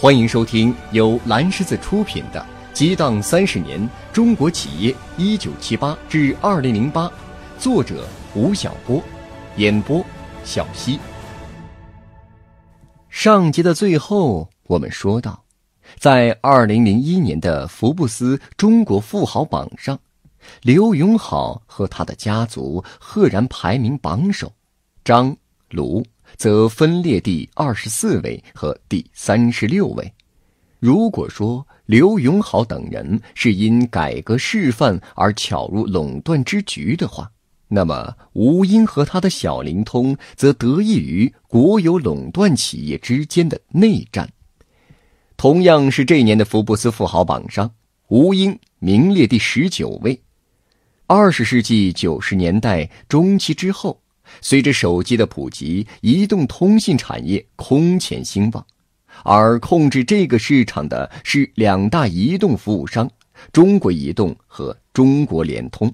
欢迎收听由蓝狮子出品的《激荡三十年：中国企业1978至2008》，作者吴晓波，演播小溪。上集的最后，我们说到，在2001年的福布斯中国富豪榜上，刘永好和他的家族赫然排名榜首，张鲁。则分列第二十四位和第三十六位。如果说刘永好等人是因改革示范而巧入垄断之局的话，那么吴英和他的小灵通则得益于国有垄断企业之间的内战。同样是这年的福布斯富豪榜上，吴英名列第十九位。二十世纪九十年代中期之后。随着手机的普及，移动通信产业空前兴旺，而控制这个市场的，是两大移动服务商——中国移动和中国联通。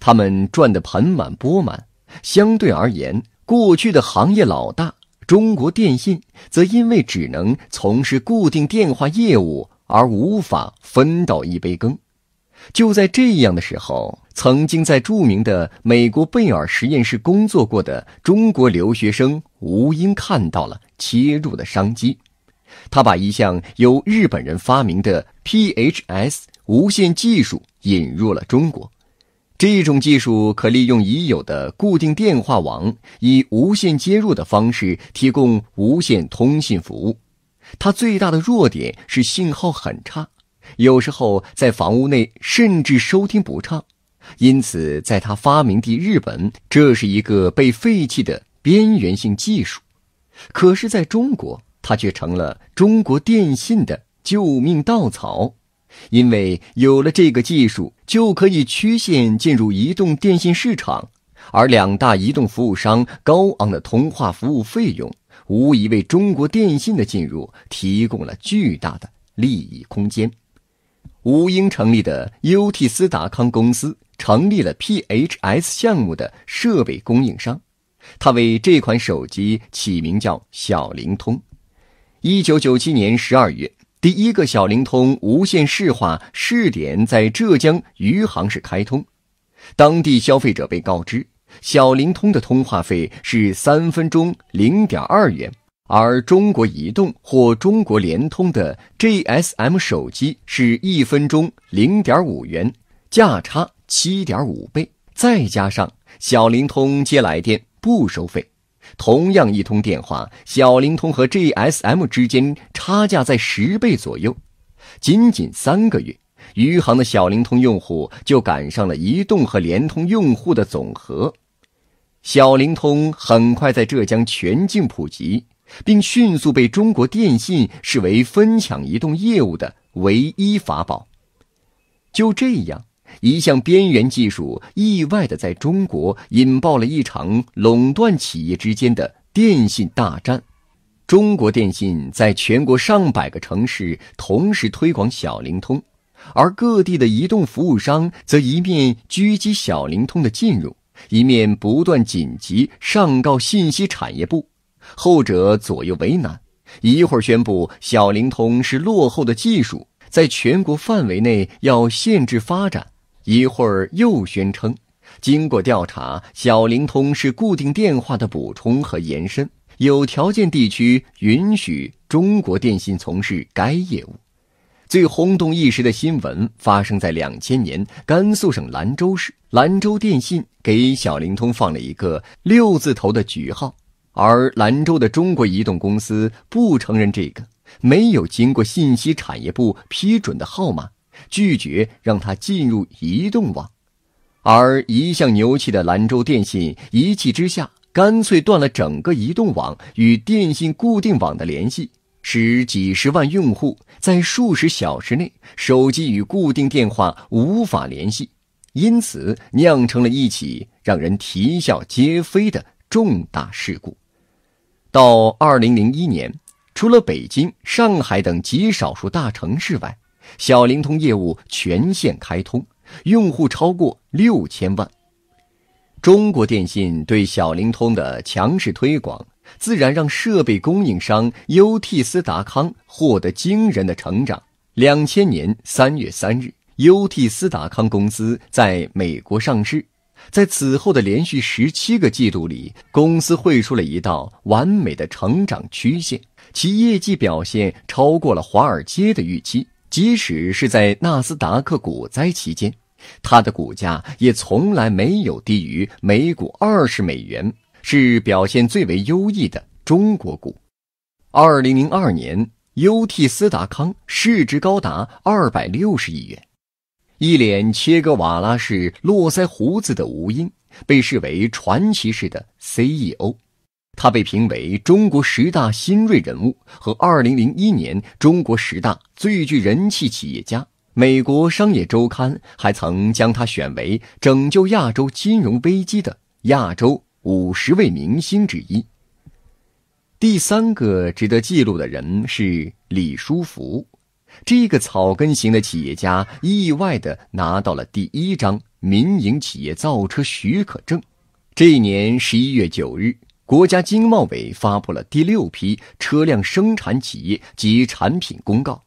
他们赚得盆满钵满。相对而言，过去的行业老大中国电信，则因为只能从事固定电话业务，而无法分到一杯羹。就在这样的时候，曾经在著名的美国贝尔实验室工作过的中国留学生吴英看到了切入的商机。他把一项由日本人发明的 PHS 无线技术引入了中国。这种技术可利用已有的固定电话网，以无线接入的方式提供无线通信服务。它最大的弱点是信号很差。有时候在房屋内甚至收听不畅，因此在他发明地日本，这是一个被废弃的边缘性技术。可是，在中国，它却成了中国电信的救命稻草，因为有了这个技术，就可以曲线进入移动电信市场。而两大移动服务商高昂的通话服务费用，无疑为中国电信的进入提供了巨大的利益空间。吴英成立的 UT 斯达康公司成立了 PHS 项目的设备供应商，他为这款手机起名叫“小灵通”。一九九七年十二月，第一个小灵通无线市话试点在浙江余杭市开通，当地消费者被告知，小灵通的通话费是三分钟零点二元。而中国移动或中国联通的 GSM 手机是一分钟零点五元，价差七点五倍，再加上小灵通接来电不收费，同样一通电话，小灵通和 GSM 之间差价在十倍左右。仅仅三个月，余杭的小灵通用户就赶上了移动和联通用户的总和，小灵通很快在浙江全境普及。并迅速被中国电信视为分抢移动业务的唯一法宝。就这样，一项边缘技术意外的在中国引爆了一场垄断企业之间的电信大战。中国电信在全国上百个城市同时推广小灵通，而各地的移动服务商则一面狙击小灵通的进入，一面不断紧急上告信息产业部。后者左右为难，一会儿宣布小灵通是落后的技术，在全国范围内要限制发展；一会儿又宣称，经过调查，小灵通是固定电话的补充和延伸，有条件地区允许中国电信从事该业务。最轰动一时的新闻发生在两千年，甘肃省兰州市兰州电信给小灵通放了一个六字头的局号。而兰州的中国移动公司不承认这个没有经过信息产业部批准的号码，拒绝让它进入移动网。而一向牛气的兰州电信一气之下，干脆断了整个移动网与电信固定网的联系，使几十万用户在数十小时内手机与固定电话无法联系，因此酿成了一起让人啼笑皆非的重大事故。到二零零一年，除了北京、上海等极少数大城市外，小灵通业务全线开通，用户超过六千万。中国电信对小灵通的强势推广，自然让设备供应商 UT 斯达康获得惊人的成长。两千年三月三日，UT 斯达康公司在美国上市。在此后的连续十七个季度里，公司绘出了一道完美的成长曲线，其业绩表现超过了华尔街的预期。即使是在纳斯达克股灾期间，它的股价也从来没有低于每股二十美元，是表现最为优异的中国股。二零零二年，优替斯达康市值高达二百六十亿元。一脸切格瓦拉式络腮胡子的吴英，被视为传奇式的 CEO，他被评为中国十大新锐人物和2001年中国十大最具人气企业家。美国商业周刊还曾将他选为拯救亚洲金融危机的亚洲五十位明星之一。第三个值得记录的人是李书福。这个草根型的企业家意外地拿到了第一张民营企业造车许可证。这一年十一月九日，国家经贸委发布了第六批车辆生产企业及产品公告，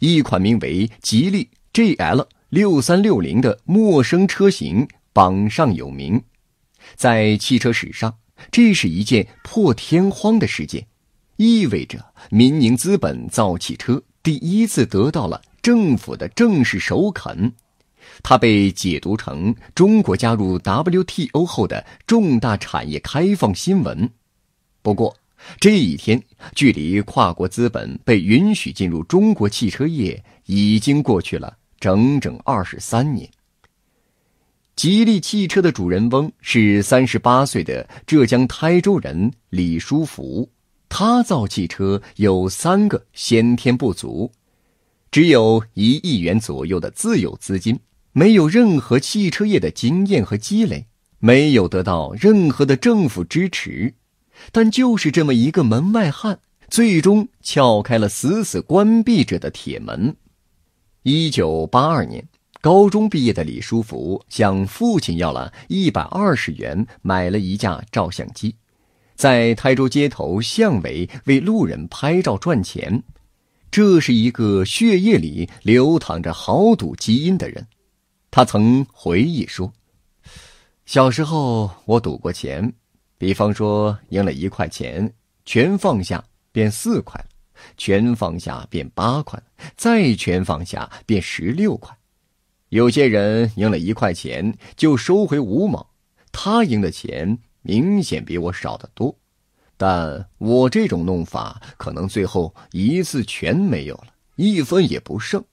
一款名为吉利 GL 六三六零的陌生车型榜上有名。在汽车史上，这是一件破天荒的事件，意味着民营资本造汽车。第一次得到了政府的正式首肯，它被解读成中国加入 WTO 后的重大产业开放新闻。不过，这一天距离跨国资本被允许进入中国汽车业已经过去了整整二十三年。吉利汽车的主人翁是三十八岁的浙江台州人李书福。他造汽车有三个先天不足：只有一亿元左右的自有资金，没有任何汽车业的经验和积累，没有得到任何的政府支持。但就是这么一个门外汉，最终撬开了死死关闭着的铁门。一九八二年，高中毕业的李书福向父亲要了一百二十元，买了一架照相机。在台州街头巷尾为路人拍照赚钱，这是一个血液里流淌着豪赌基因的人。他曾回忆说：“小时候我赌过钱，比方说赢了一块钱，全放下变四块了；全放下变八块了；再全放下变十六块。有些人赢了一块钱就收回五毛，他赢的钱。”明显比我少得多，但我这种弄法可能最后一次全没有了，一分也不剩。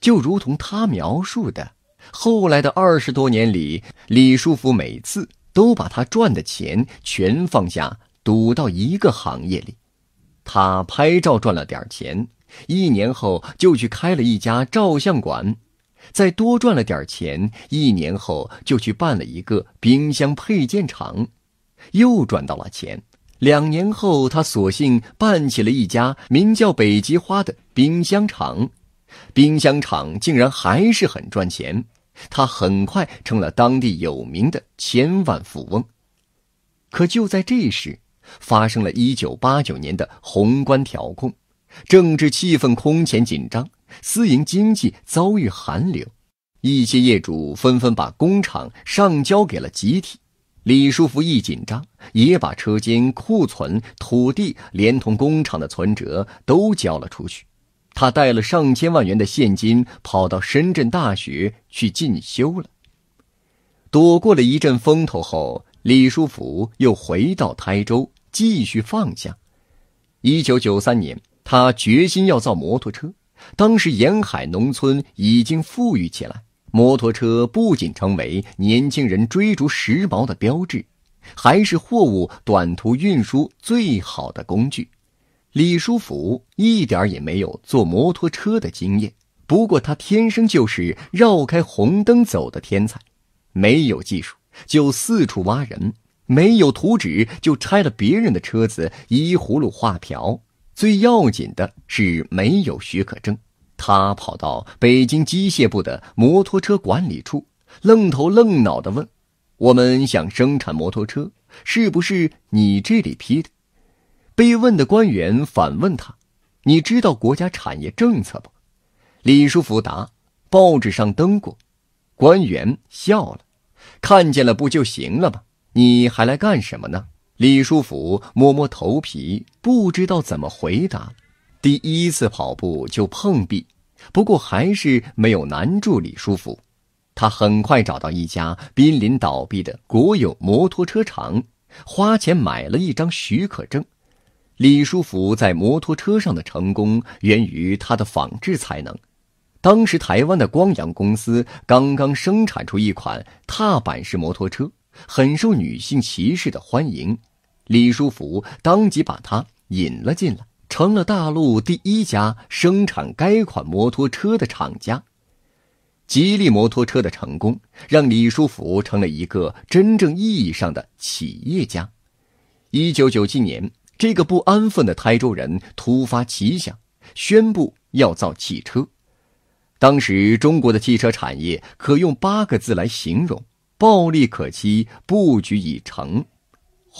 就如同他描述的，后来的二十多年里，李书福每次都把他赚的钱全放下，赌到一个行业里。他拍照赚了点钱，一年后就去开了一家照相馆。再多赚了点钱，一年后就去办了一个冰箱配件厂，又赚到了钱。两年后，他索性办起了一家名叫“北极花”的冰箱厂，冰箱厂竟然还是很赚钱。他很快成了当地有名的千万富翁。可就在这时，发生了一九八九年的宏观调控，政治气氛空前紧张。私营经济遭遇寒流，一些业主纷纷把工厂上交给了集体。李书福一紧张，也把车间、库存、土地连同工厂的存折都交了出去。他带了上千万元的现金，跑到深圳大学去进修了。躲过了一阵风头后，李书福又回到台州继续放下。一九九三年，他决心要造摩托车。当时沿海农村已经富裕起来，摩托车不仅成为年轻人追逐时髦的标志，还是货物短途运输最好的工具。李书福一点也没有坐摩托车的经验，不过他天生就是绕开红灯走的天才。没有技术，就四处挖人；没有图纸，就拆了别人的车子，依葫芦画瓢。最要紧的是没有许可证，他跑到北京机械部的摩托车管理处，愣头愣脑地问：“我们想生产摩托车，是不是你这里批的？”被问的官员反问他：“你知道国家产业政策不？”李书福答：“报纸上登过。”官员笑了：“看见了不就行了吗？你还来干什么呢？”李书福摸摸头皮，不知道怎么回答。第一次跑步就碰壁，不过还是没有难住李书福。他很快找到一家濒临倒闭的国有摩托车厂，花钱买了一张许可证。李书福在摩托车上的成功源于他的仿制才能。当时台湾的光阳公司刚刚生产出一款踏板式摩托车，很受女性骑士的欢迎。李书福当即把他引了进来，成了大陆第一家生产该款摩托车的厂家。吉利摩托车的成功，让李书福成了一个真正意义上的企业家。一九九七年，这个不安分的台州人突发奇想，宣布要造汽车。当时，中国的汽车产业可用八个字来形容：暴利可期，布局已成。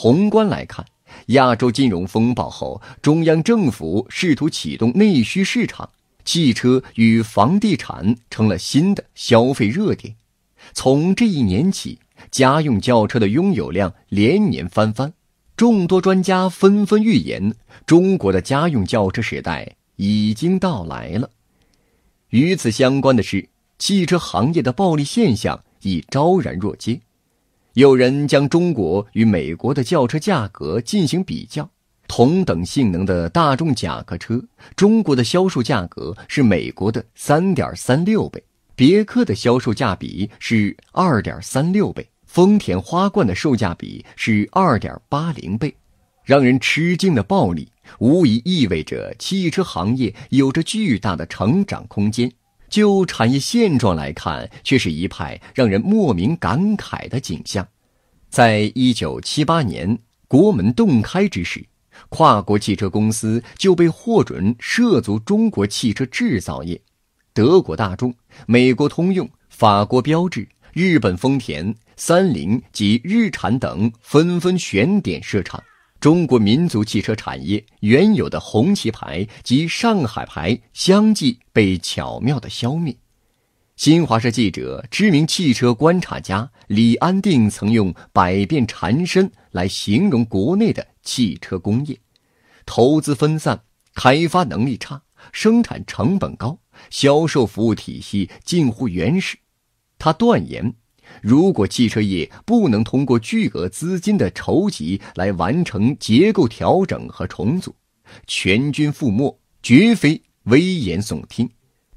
宏观来看，亚洲金融风暴后，中央政府试图启动内需市场，汽车与房地产成了新的消费热点。从这一年起，家用轿车的拥有量连年翻番，众多专家纷纷预言，中国的家用轿车时代已经到来了。与此相关的是，汽车行业的暴利现象已昭然若揭。有人将中国与美国的轿车价格进行比较，同等性能的大众甲壳车，中国的销售价格是美国的三点三六倍；别克的销售价比是二点三六倍，丰田花冠的售价比是二点八零倍。让人吃惊的暴利，无疑意味着汽车行业有着巨大的成长空间。就产业现状来看，却是一派让人莫名感慨的景象。在一九七八年国门洞开之时，跨国汽车公司就被获准涉足中国汽车制造业。德国大众、美国通用、法国标致、日本丰田、三菱及日产等纷纷选点设厂。中国民族汽车产业原有的红旗牌及上海牌相继被巧妙的消灭。新华社记者、知名汽车观察家李安定曾用“百变缠身”来形容国内的汽车工业：投资分散，开发能力差，生产成本高，销售服务体系近乎原始。他断言。如果汽车业不能通过巨额资金的筹集来完成结构调整和重组，全军覆没绝非危言耸听。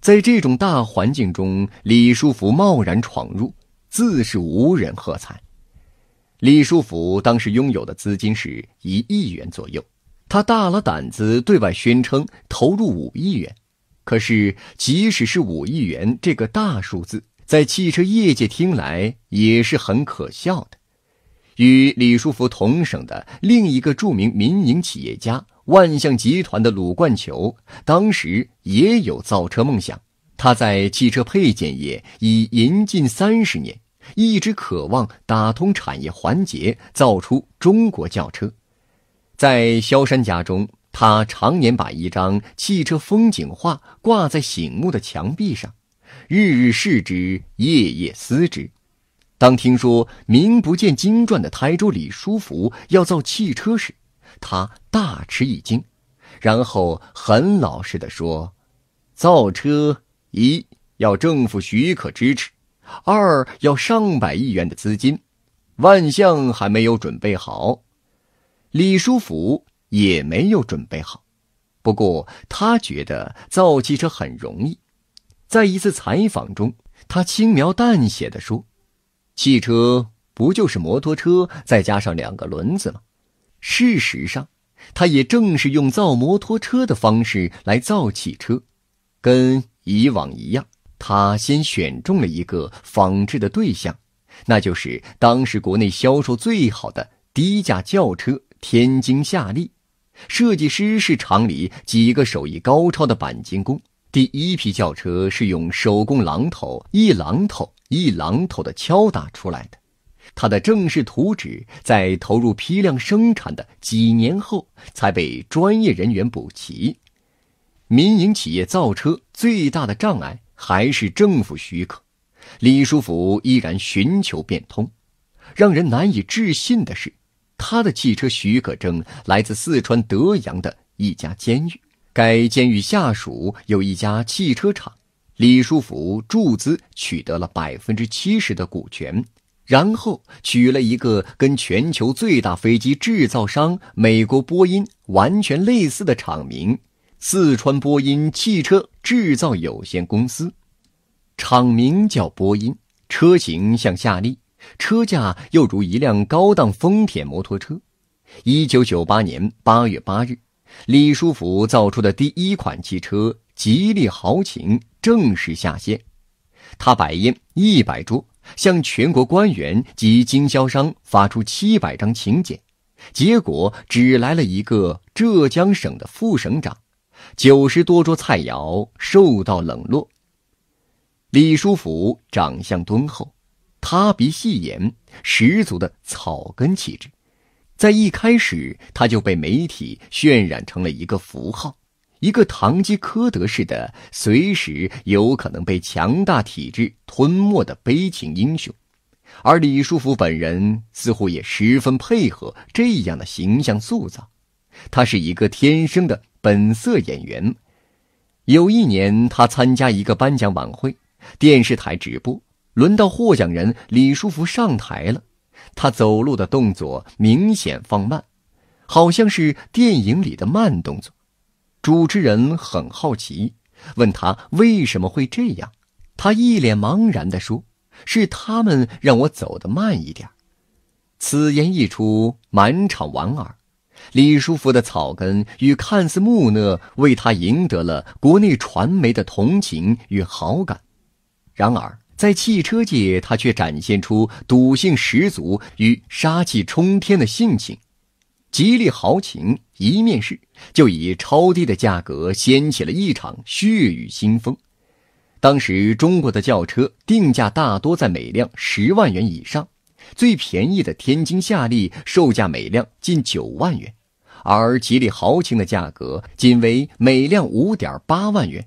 在这种大环境中，李书福贸然闯入，自是无人喝彩。李书福当时拥有的资金是一亿元左右，他大了胆子对外宣称投入五亿元，可是即使是五亿元这个大数字。在汽车业界听来也是很可笑的。与李书福同省的另一个著名民营企业家——万向集团的鲁冠球，当时也有造车梦想。他在汽车配件业已引近三十年，一直渴望打通产业环节，造出中国轿车。在萧山家中，他常年把一张汽车风景画挂在醒目的墙壁上。日日视之，夜夜思之。当听说名不见经传的台州李书福要造汽车时，他大吃一惊，然后很老实的说：“造车一要政府许可支持，二要上百亿元的资金，万象还没有准备好，李书福也没有准备好。不过他觉得造汽车很容易。”在一次采访中，他轻描淡写的说：“汽车不就是摩托车再加上两个轮子吗？”事实上，他也正是用造摩托车的方式来造汽车。跟以往一样，他先选中了一个仿制的对象，那就是当时国内销售最好的低价轿车——天津夏利。设计师是厂里几个手艺高超的钣金工。第一批轿车是用手工榔头一榔头一榔头的敲打出来的。它的正式图纸在投入批量生产的几年后才被专业人员补齐。民营企业造车最大的障碍还是政府许可。李书福依然寻求变通。让人难以置信的是，他的汽车许可证来自四川德阳的一家监狱。该监狱下属有一家汽车厂，李书福注资取得了百分之七十的股权，然后取了一个跟全球最大飞机制造商美国波音完全类似的厂名——四川波音汽车制造有限公司。厂名叫波音，车型像夏利，车架又如一辆高档丰田摩托车。一九九八年八月八日。李书福造出的第一款汽车“吉利豪情”正式下线。他摆宴一百桌，向全国官员及经销商发出七百张请柬，结果只来了一个浙江省的副省长。九十多桌菜肴受到冷落。李书福长相敦厚，塌鼻细眼，十足的草根气质。在一开始，他就被媒体渲染成了一个符号，一个堂吉诃德式的，随时有可能被强大体制吞没的悲情英雄。而李书福本人似乎也十分配合这样的形象塑造。他是一个天生的本色演员。有一年，他参加一个颁奖晚会，电视台直播，轮到获奖人李书福上台了。他走路的动作明显放慢，好像是电影里的慢动作。主持人很好奇，问他为什么会这样。他一脸茫然的说：“是他们让我走的慢一点。”此言一出，满场莞尔。李书福的草根与看似木讷，为他赢得了国内传媒的同情与好感。然而，在汽车界，他却展现出赌性十足与杀气冲天的性情。吉利豪情一面世，就以超低的价格掀起了一场血雨腥风。当时中国的轿车定价大多在每辆十万元以上，最便宜的天津夏利售价每辆近九万元，而吉利豪情的价格仅为每辆五点八万元。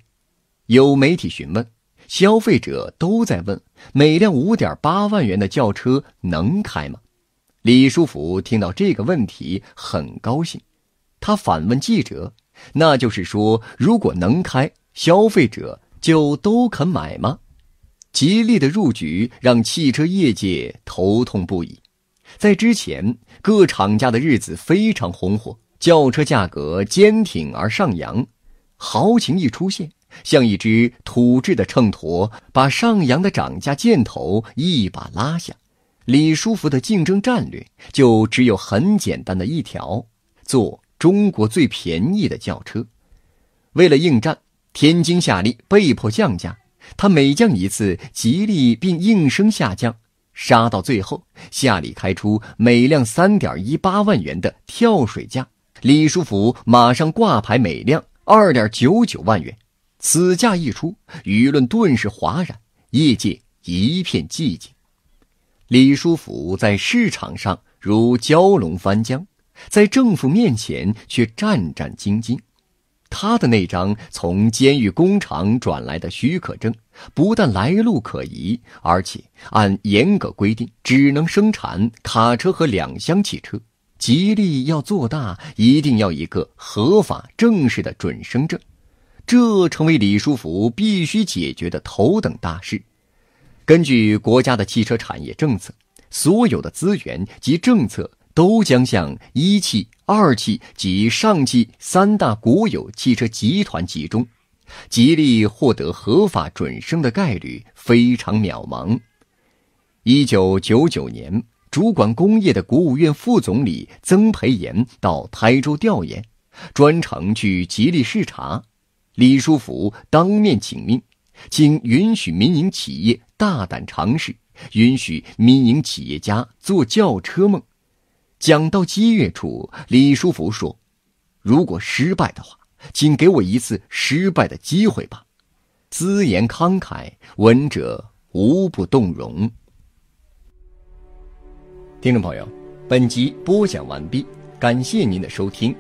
有媒体询问。消费者都在问：每辆五点八万元的轿车能开吗？李书福听到这个问题很高兴，他反问记者：“那就是说，如果能开，消费者就都肯买吗？”吉利的入局让汽车业界头痛不已。在之前，各厂家的日子非常红火，轿车价格坚挺而上扬，豪情一出现。像一只土制的秤砣，把上扬的涨价箭头一把拉下。李书福的竞争战略就只有很简单的一条：做中国最便宜的轿车。为了应战，天津夏利被迫降价。他每降一次，吉利并应声下降，杀到最后，夏利开出每辆三点一八万元的跳水价，李书福马上挂牌每辆二点九九万元。此价一出，舆论顿时哗然，业界一片寂静。李书福在市场上如蛟龙翻江，在政府面前却战战兢兢。他的那张从监狱工厂转来的许可证，不但来路可疑，而且按严格规定只能生产卡车和两厢汽车。吉利要做大，一定要一个合法正式的准生证。这成为李书福必须解决的头等大事。根据国家的汽车产业政策，所有的资源及政策都将向一汽、二汽及上汽三大国有汽车集团集中，吉利获得合法准生的概率非常渺茫。一九九九年，主管工业的国务院副总理曾培炎到台州调研，专程去吉利视察。李书福当面请命，请允许民营企业大胆尝试，允许民营企业家做轿车梦。讲到激越处，李书福说：“如果失败的话，请给我一次失败的机会吧。”资言慷慨，闻者无不动容。听众朋友，本集播讲完毕，感谢您的收听。